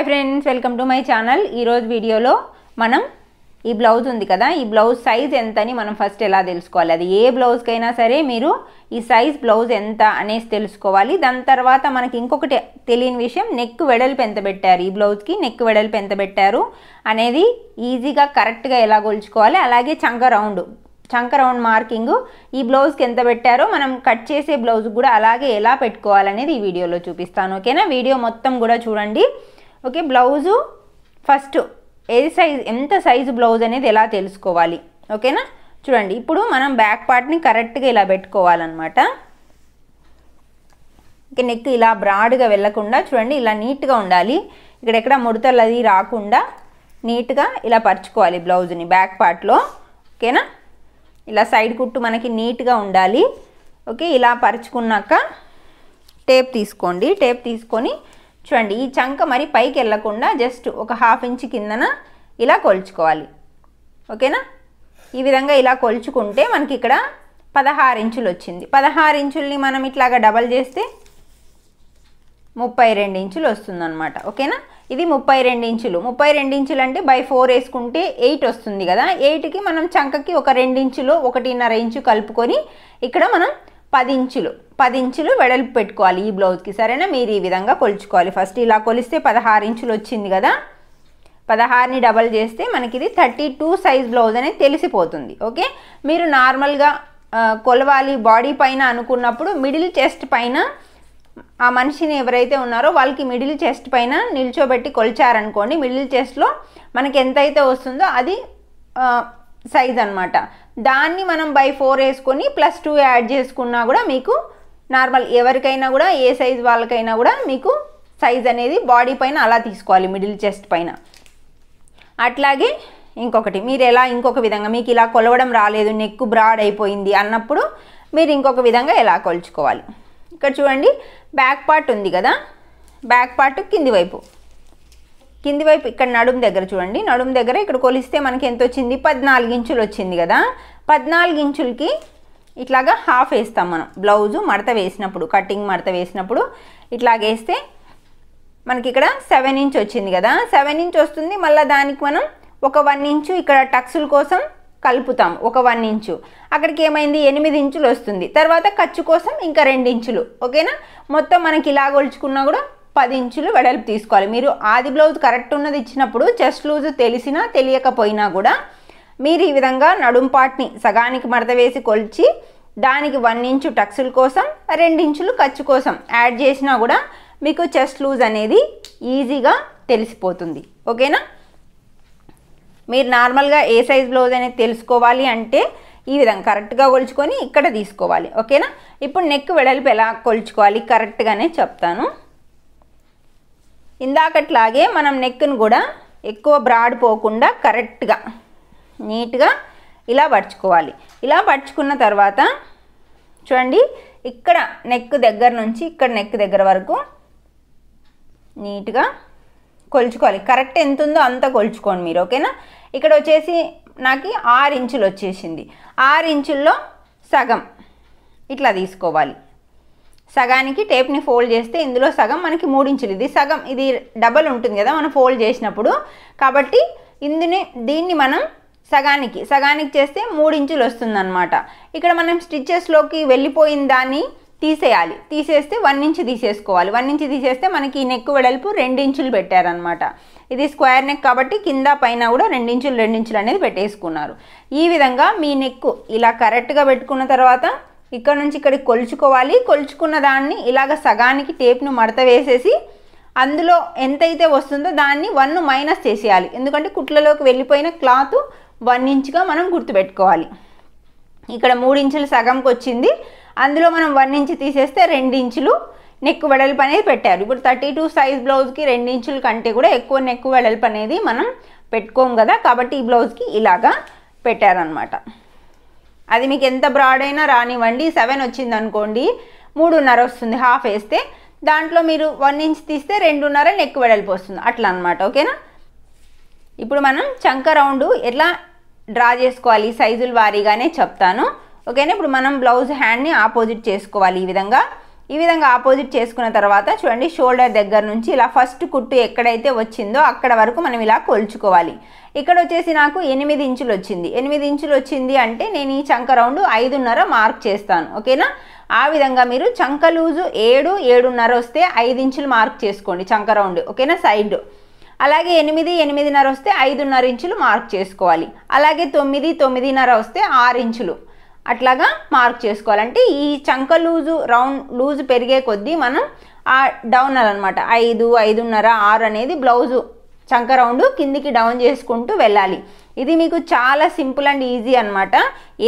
hi friends welcome to my channel ఈరోజు వీడియోలో మనం ఈ బ్లౌజ్ ఉంది కదా ఈ బ్లౌజ్ సైజ్ ఎంత అని మనం ఫస్ట్ ఎలా తెలుసుకోవాలి అది ఏ బ్లౌజ్కైనా సరే మీరు ఈ సైజ్ బ్లౌజ్ ఎంత అనేసి తెలుసుకోవాలి దాని తర్వాత మనకి ఇంకొకటి తెలియని విషయం నెక్ వెడల్పు ఎంత పెట్టారు ఈ బ్లౌజ్కి నెక్ వెడల్పు ఎంత పెట్టారు అనేది ఈజీగా కరెక్ట్గా ఎలా కొలుచుకోవాలి అలాగే చంక రౌండ్ చంక రౌండ్ మార్కింగ్ ఈ బ్లౌజ్కి ఎంత పెట్టారో మనం కట్ చేసే బ్లౌజ్ కూడా అలాగే ఎలా పెట్టుకోవాలనేది ఈ వీడియోలో చూపిస్తాను ఓకేనా వీడియో మొత్తం కూడా చూడండి okay blouse first a size ఎంత సైజు బ్లౌజ్ అనేది ఎలా తెలుసుకోవాలి ఓకేనా చూడండి ఇప్పుడు మనం బ్యాక్ పార్ట్ని కరెక్ట్గా ఇలా పెట్టుకోవాలన్నమాట ఇంకా నెక్ ఇలా బ్రాడ్గా వెళ్లకుండా చూడండి ఇలా నీట్గా ఉండాలి ఇక్కడెక్కడ ముడతలు అది రాకుండా నీట్గా ఇలా పరుచుకోవాలి బ్లౌజ్ని బ్యాక్ పార్ట్లో ఓకేనా ఇలా సైడ్ కుట్టు మనకి నీట్గా ఉండాలి ఓకే ఇలా పరుచుకున్నాక టేప్ తీసుకోండి టేప్ తీసుకొని చూడండి ఈ చంక మరి పైకి వెళ్ళకుండా జస్ట్ ఒక హాఫ్ ఇంచ్ కిందన ఇలా కొలుచుకోవాలి ఓకేనా ఈ విధంగా ఇలా కొలుచుకుంటే మనకి ఇక్కడ పదహారు ఇంచులు వచ్చింది పదహారు ఇంచుల్ని మనం ఇట్లాగా డబల్ చేస్తే ముప్పై రెండు ఇంచులు వస్తుందన్నమాట ఓకేనా ఇది ముప్పై రెండు ఇంచులు ముప్పై రెండు ఇంచులు అంటే బై ఫోర్ వేసుకుంటే ఎయిట్ వస్తుంది కదా ఎయిట్కి మనం చంకకి ఒక రెండు ఇంచులో ఒకటిన్నర ఇంచు కలుపుకొని ఇక్కడ మనం పది ఇంచులు పది ఇంచులు వెడల్పు పెట్టుకోవాలి ఈ బ్లౌజ్కి సరేనా మీరు ఈ విధంగా కొలుచుకోవాలి ఫస్ట్ ఇలా కొలిస్తే పదహారు ఇంచులు వచ్చింది కదా పదహారుని డబల్ చేస్తే మనకి ఇది థర్టీ టూ సైజ్ బ్లౌజ్ అనేది తెలిసిపోతుంది ఓకే మీరు నార్మల్గా కొలవాలి బాడీ పైన అనుకున్నప్పుడు మిడిల్ చెస్ట్ పైన ఆ మనిషిని ఎవరైతే ఉన్నారో వాళ్ళకి మిడిల్ చెస్ట్ పైన నిల్చోబెట్టి కొలిచారనుకోండి మిడిల్ చెస్ట్లో మనకి ఎంతైతే వస్తుందో అది సైజ్ అనమాట దాన్ని మనం బై ఫోర్ వేసుకొని ప్లస్ టూ యాడ్ చేసుకున్నా కూడా మీకు నార్మల్ ఎవరికైనా కూడా ఏ సైజ్ వాళ్ళకైనా కూడా మీకు సైజ్ అనేది బాడీ పైన అలా తీసుకోవాలి మిడిల్ చెస్ట్ పైన అట్లాగే ఇంకొకటి మీరు ఎలా ఇంకొక విధంగా మీకు ఇలా కొలవడం రాలేదు నెక్కు బ్రాడ్ అయిపోయింది అన్నప్పుడు మీరు ఇంకొక విధంగా ఎలా కొలుచుకోవాలి ఇక్కడ చూడండి బ్యాక్ పార్ట్ ఉంది కదా బ్యాక్ పార్ట్ కింది వైపు కింది వైపు ఇక్కడ నడుము దగ్గర చూడండి నడుము దగ్గర ఇక్కడ కొలిస్తే మనకి ఎంత వచ్చింది పద్నాలుగు ఇంచులు వచ్చింది కదా పద్నాలుగు ఇంచులకి ఇట్లాగా హాఫ్ వేస్తాం మనం బ్లౌజు మడత వేసినప్పుడు కటింగ్ మడత వేసినప్పుడు ఇట్లాగేస్తే మనకి ఇక్కడ సెవెన్ ఇంచ్ వచ్చింది కదా సెవెన్ ఇంచ్ వస్తుంది మళ్ళీ దానికి మనం ఒక వన్ ఇంచు ఇక్కడ టక్సుల కోసం కలుపుతాం ఒక వన్ ఇంచు అక్కడికి ఏమైంది ఎనిమిది ఇంచులు వస్తుంది తర్వాత ఖర్చు కోసం ఇంకా రెండు ఇంచులు ఓకేనా మొత్తం మనకి ఇలా కొలుచుకున్నా కూడా పది ఇంచులు వెడల్పు తీసుకోవాలి మీరు ఆది బ్లౌజ్ కరెక్ట్ ఉన్నది ఇచ్చినప్పుడు చెస్ట్ లూజ్ తెలిసినా తెలియకపోయినా కూడా మీరు ఈ విధంగా నడుం సగానికి మడత వేసి కొలిచి దానికి వన్ ఇంచు టక్సుల కోసం ఇంచులు ఖర్చు కోసం యాడ్ చేసినా కూడా మీకు చెస్ట్ లూజ్ అనేది ఈజీగా తెలిసిపోతుంది ఓకేనా మీరు నార్మల్గా ఏ సైజ్ బ్లౌజ్ అనేది తెలుసుకోవాలి అంటే ఈ విధంగా కరెక్ట్గా కొలుచుకొని ఇక్కడ తీసుకోవాలి ఓకేనా ఇప్పుడు నెక్ వెడల్పు ఎలా కొలుచుకోవాలి కరెక్ట్గానే చెప్తాను ఇందాకట్లాగే మనం నెక్ను కూడా ఎక్కువ బ్రాడ్ పోకుండా కరెక్ట్గా నీట్గా ఇలా పరుచుకోవాలి ఇలా పరుచుకున్న తర్వాత చూడండి ఇక్కడ నెక్ దగ్గర నుంచి ఇక్కడ నెక్ దగ్గర వరకు నీట్గా కొలుచుకోవాలి కరెక్ట్ ఎంత ఉందో అంత కొలుచుకోండి మీరు ఓకేనా ఇక్కడ వచ్చేసి నాకు ఆరు ఇంచులు వచ్చేసింది ఆరు ఇంచుల్లో సగం ఇట్లా తీసుకోవాలి సగానికి టేప్ని ఫోల్డ్ చేస్తే ఇందులో సగం మనకి మూడించులు ఇది సగం ఇది డబల్ ఉంటుంది కదా మనం ఫోల్డ్ చేసినప్పుడు కాబట్టి ఇందుని దీన్ని మనం సగానికి సగానికి చేస్తే మూడించులు వస్తుందన్నమాట ఇక్కడ మనం స్టిచ్చెస్లోకి వెళ్ళిపోయిన దాన్ని తీసేయాలి తీసేస్తే వన్ ఇంచు తీసేసుకోవాలి వన్ ఇంచు తీసేస్తే మనకి ఈ నెక్ వెడల్పు రెండించులు పెట్టారనమాట ఇది స్క్వేర్ నెక్ కాబట్టి కింద పైన కూడా రెండించులు రెండించులు అనేది పెట్టేసుకున్నారు ఈ విధంగా మీ నెక్ ఇలా కరెక్ట్గా పెట్టుకున్న తర్వాత ఇక్కడ నుంచి ఇక్కడికి కొలుచుకోవాలి కొలుచుకున్న దాన్ని ఇలాగ సగానికి టేప్ను మడత వేసేసి అందులో ఎంతైతే వస్తుందో దాన్ని వన్ మైనస్ చేసేయాలి ఎందుకంటే కుట్లలోకి వెళ్ళిపోయిన క్లాత్ వన్ ఇంచ్గా మనం గుర్తుపెట్టుకోవాలి ఇక్కడ మూడు ఇంచులు సగంకి వచ్చింది అందులో మనం వన్ ఇంచ్ తీసేస్తే రెండు ఇంచులు నెక్ వెడల్పు అనేది పెట్టారు ఇప్పుడు థర్టీ టూ సైజ్ బ్లౌజ్కి రెండు ఇంచుల కంటే కూడా ఎక్కువ నెక్ వెడల్పు అనేది మనం పెట్టుకోం కదా కాబట్టి ఈ బ్లౌజ్కి ఇలాగా పెట్టారనమాట అది మీకు ఎంత బ్రాడ్ అయినా రానివ్వండి సెవెన్ వచ్చింది అనుకోండి మూడున్నర వస్తుంది హాఫ్ వేస్తే దాంట్లో మీరు వన్ ఇంచ్ తీస్తే రెండున్నర నెక్ వెడల్పు వస్తుంది అట్లా అనమాట ఓకేనా ఇప్పుడు మనం చంక రౌండ్ ఎట్లా డ్రా చేసుకోవాలి సైజుల వారీగానే చెప్తాను ఓకేనా ఇప్పుడు మనం బ్లౌజ్ హ్యాండ్ని ఆపోజిట్ చేసుకోవాలి ఈ విధంగా ఈ విధంగా ఆపోజిట్ చేసుకున్న తర్వాత చూడండి షోల్డర్ దగ్గర నుంచి ఇలా ఫస్ట్ కుట్టు ఎక్కడైతే వచ్చిందో అక్కడ వరకు మనం ఇలా కొలుచుకోవాలి ఇక్కడ వచ్చేసి నాకు ఎనిమిది ఇంచులు వచ్చింది ఎనిమిది ఇంచులు వచ్చింది అంటే నేను ఈ చంక రౌండ్ ఐదున్నర మార్క్ చేస్తాను ఓకేనా ఆ విధంగా మీరు చంక లూజు ఏడు ఏడున్నర వస్తే ఐదు ఇంచులు మార్క్ చేసుకోండి చంక రౌండ్ ఓకేనా సైడ్ అలాగే ఎనిమిది ఎనిమిదిన్నర వస్తే ఐదున్నర ఇంచులు మార్క్ చేసుకోవాలి అలాగే తొమ్మిది తొమ్మిదిన్నర వస్తే ఆరు ఇంచులు అట్లాగా మార్క్ చేసుకోవాలంటే ఈ చంక లూజు రౌండ్ లూజు పెరిగే కొద్దీ మనం ఆ డౌన్ అనమాట ఐదు ఐదున్నర ఆరు అనేది బ్లౌజు చంక రౌండ్ కిందికి డౌన్ చేసుకుంటూ వెళ్ళాలి ఇది మీకు చాలా సింపుల్ అండ్ ఈజీ అనమాట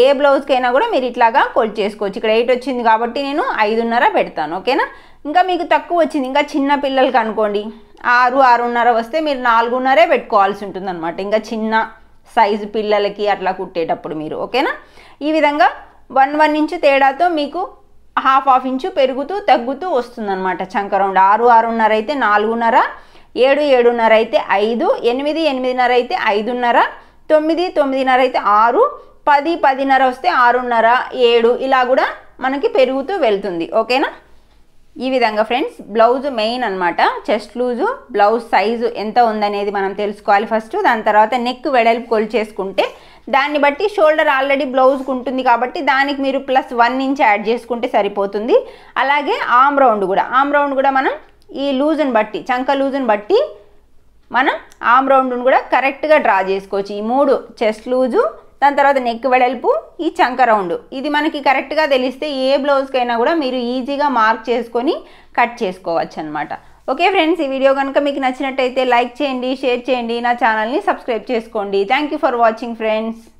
ఏ బ్లౌజ్కైనా కూడా మీరు ఇట్లాగా కొల్ చేసుకోవచ్చు ఇక్కడ ఎయిట్ వచ్చింది కాబట్టి నేను ఐదున్నర పెడతాను ఓకేనా ఇంకా మీకు తక్కువ వచ్చింది ఇంకా చిన్న పిల్లలకి అనుకోండి ఆరు ఆరున్నర వస్తే మీరు నాలుగున్నరే పెట్టుకోవాల్సి ఉంటుంది ఇంకా చిన్న సైజు పిల్లలకి అట్లా కుట్టేటప్పుడు మీరు ఓకేనా ఈ విధంగా వన్ వన్ ఇంచు తేడాతో మీకు హాఫ్ హాఫ్ ఇంచు పెరుగుతూ తగ్గుతూ వస్తుందన్నమాట చంక రౌండ్ ఆరు ఆరున్నర అయితే నాలుగున్నర ఏడు ఏడున్నర అయితే ఐదు ఎనిమిది ఎనిమిదిన్నర అయితే ఐదున్నర తొమ్మిది తొమ్మిదిన్నర అయితే ఆరు పది పదిన్నర వస్తే ఆరున్నర ఏడు ఇలా కూడా మనకి పెరుగుతూ వెళ్తుంది ఓకేనా ఈ విధంగా ఫ్రెండ్స్ బ్లౌజ్ మెయిన్ అనమాట చెస్ట్ లూజు బ్లౌజ్ సైజు ఎంత ఉందనేది మనం తెలుసుకోవాలి ఫస్ట్ దాని తర్వాత నెక్ వెడల్పు కొలిచేసుకుంటే దాన్ని బట్టి షోల్డర్ ఆల్రెడీ బ్లౌజ్కి ఉంటుంది కాబట్టి దానికి మీరు ప్లస్ వన్ ఇంచ్ యాడ్ చేసుకుంటే సరిపోతుంది అలాగే ఆమ్ రౌండ్ కూడా ఆమ్ రౌండ్ కూడా మనం ఈ లూజుని బట్టి చంక లూజుని బట్టి మనం ఆమ్ రౌండ్ను కూడా కరెక్ట్గా డ్రా చేసుకోవచ్చు ఈ మూడు చెస్ట్ లూజు దాని తర్వాత నెక్ వెడల్పు ఈ చంక రౌండ్ ఇది మనకి కరెక్ట్గా తెలిస్తే ఏ బ్లౌజ్కైనా కూడా మీరు ఈజీగా మార్క్ చేసుకొని కట్ చేసుకోవచ్చు అనమాట ఓకే ఫ్రెండ్స్ ఈ వీడియో కనుక మీకు నచ్చినట్టయితే లైక్ చేయండి షేర్ చేయండి నా ఛానల్ని సబ్స్క్రైబ్ చేసుకోండి థ్యాంక్ ఫర్ వాచింగ్ ఫ్రెండ్స్